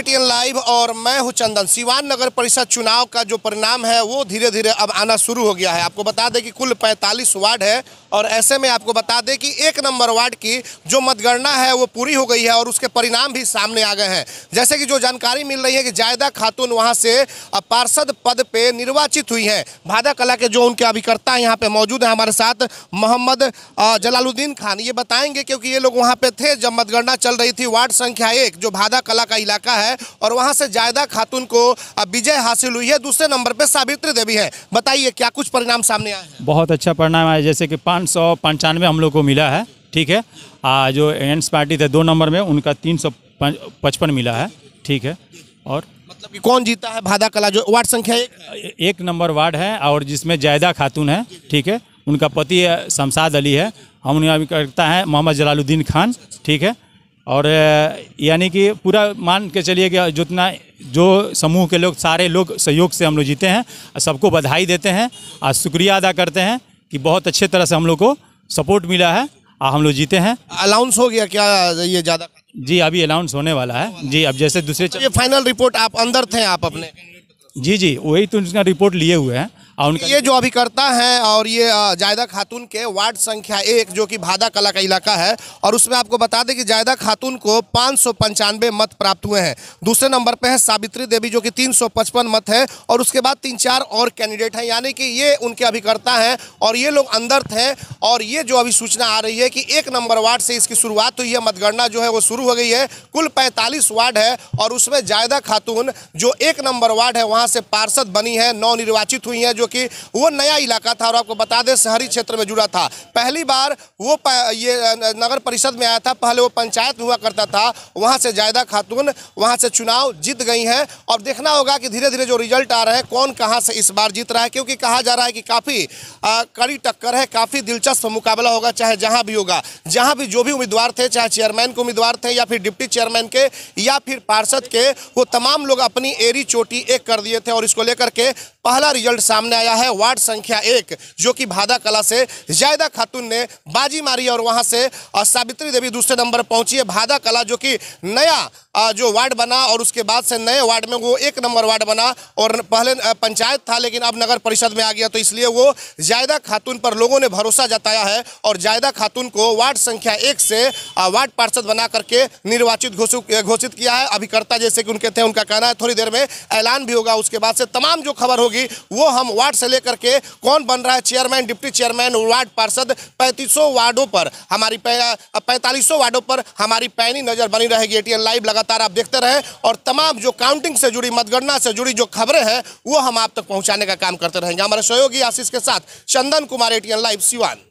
ATN live और मैं हूं चंदन सिवान नगर परिषद चुनाव का जो परिणाम है वो धीरे धीरे अब आना शुरू हो गया है आपको बता दें कि कुल 45 वार्ड है और ऐसे में आपको बता दें कि एक नंबर वार्ड की जो मतगणना है वो पूरी हो गई है और उसके परिणाम भी सामने आ गए हैं जैसे कि जो जानकारी मिल रही है कि जायदा खातून वहाँ से पार्षद पद पर निर्वाचित हुई हैं भादा कला के जो उनके अभिकर्ता यहाँ पे मौजूद हैं हमारे साथ मोहम्मद जलालुद्दीन खान ये बताएंगे क्योंकि ये लोग वहाँ पे थे जब मतगणना चल रही थी वार्ड संख्या एक जो भादा कला का इलाका है है और वहाँ से जायदा खातून को विजय हासिल हुई है दूसरे नंबर पर सावित्री देवी है बताइए क्या कुछ परिणाम सामने आए बहुत अच्छा परिणाम आया जैसे कि पाँच सौ पंचानवे हम लोग को मिला है ठीक है आ, जो एंड पार्टी थे दो नंबर में उनका तीन सौ पचपन मिला है ठीक है और मतलब कि कौन जीता है भादा कला जो वार्ड संख्या एक एक नंबर वार्ड है और जिसमें जायदा खातून है ठीक है उनका पति शमसाद अली है हम उन्हें अभी करता है मोहम्मद जलालुद्दीन खान ठीक है और यानी कि पूरा मान के चलिए कि जितना जो समूह के लोग सारे लोग सहयोग से हम लोग जीते हैं और सबको बधाई देते हैं और शुक्रिया अदा करते हैं कि बहुत अच्छे तरह से हम लोग को सपोर्ट मिला है और हम लोग जीते हैं अलाउंस हो गया क्या ये ज़्यादा जी अभी अलाउंस होने वाला है जी अब जैसे दूसरे ये फाइनल रिपोर्ट आप अंदर थे आप अपने जी जी वही तो उसका रिपोर्ट लिए हुए हैं ये जो अभिकर्ता है और ये जायदा खातून के वार्ड संख्या एक जो कि भादा कला का इलाका है और उसमें आपको बता दें कि जायदा खातून को पाँच मत प्राप्त हुए हैं दूसरे नंबर पर है सावित्री देवी जो कि तीन मत है और उसके बाद तीन चार और कैंडिडेट हैं यानी कि ये उनके अभिकर्ता हैं और ये लोग अंदर थे और ये जो अभी सूचना आ रही है कि एक नंबर वार्ड से इसकी शुरुआत हुई है मतगणना जो है वो शुरू हो गई है कुल पैंतालीस वार्ड है और उसमें जायदा खातून जो एक नंबर वार्ड है वहाँ से पार्षद बनी है नवनिर्वाचित हुई हैं जो क्योंकि वो नया इलाका था और आपको बता दें शहरी क्षेत्र में जुड़ा था पहली बार वो ये नगर परिषद में आया था पहले वो पंचायत में हुआ करता था वहाँ से जायदा खातून वहाँ से चुनाव जीत गई हैं और देखना होगा कि धीरे धीरे जो रिजल्ट आ रहे हैं कौन कहाँ से इस बार जीत रहा है क्योंकि कहा जा रहा है कि काफ़ी कड़ी टक्कर है काफ़ी दिलचस्प मुकाबला होगा चाहे जहाँ भी होगा जहाँ भी जो भी उम्मीदवार थे चाहे चेयरमैन के उम्मीदवार थे या फिर डिप्टी चेयरमैन के या फिर पार्षद के वो तमाम लोग अपनी एरी चोटी एक कर दिए थे और इसको लेकर के पहला रिजल्ट सामने आया है वार्ड संख्या एक जो कि भादा कला से जायदा खातून ने बाजी मारी और वहां से और सावित्री देवी दूसरे नंबर पहुंची है भादा कला जो कि नया जो वार्ड बना और उसके बाद से नए वार्ड में वो एक नंबर वार्ड बना और पहले पंचायत था लेकिन अब नगर परिषद में आ गया तो इसलिए वो जायदा खातून पर लोगों ने भरोसा जताया है और जायदा खातून को वार्ड संख्या एक से वार्ड पार्षद बना करके निर्वाचित घोषित किया है अभिकर्ता जैसे कि उनके थे उनका कहना है थोड़ी देर में ऐलान भी होगा उसके बाद से तमाम जो खबर होगी वो हम वार्ड से लेकर के कौन बन रहा है चेयरमैन डिप्टी चेयरमैन वार्ड पार्षद पैंतीसों वार्डों पर हमारी पैंतालीसों वार्डों पर हमारी पैनी नज़र बनी रहेगी ए लाइव लगा लगातार आप देखते रहे और तमाम जो काउंटिंग से जुड़ी मतगणना से जुड़ी जो खबरें हैं वो हम आप तक पहुँचाने का काम करते रहेंगे हमारे सहयोगी आशीष के साथ चंदन कुमार एटीएन लाइव सीवान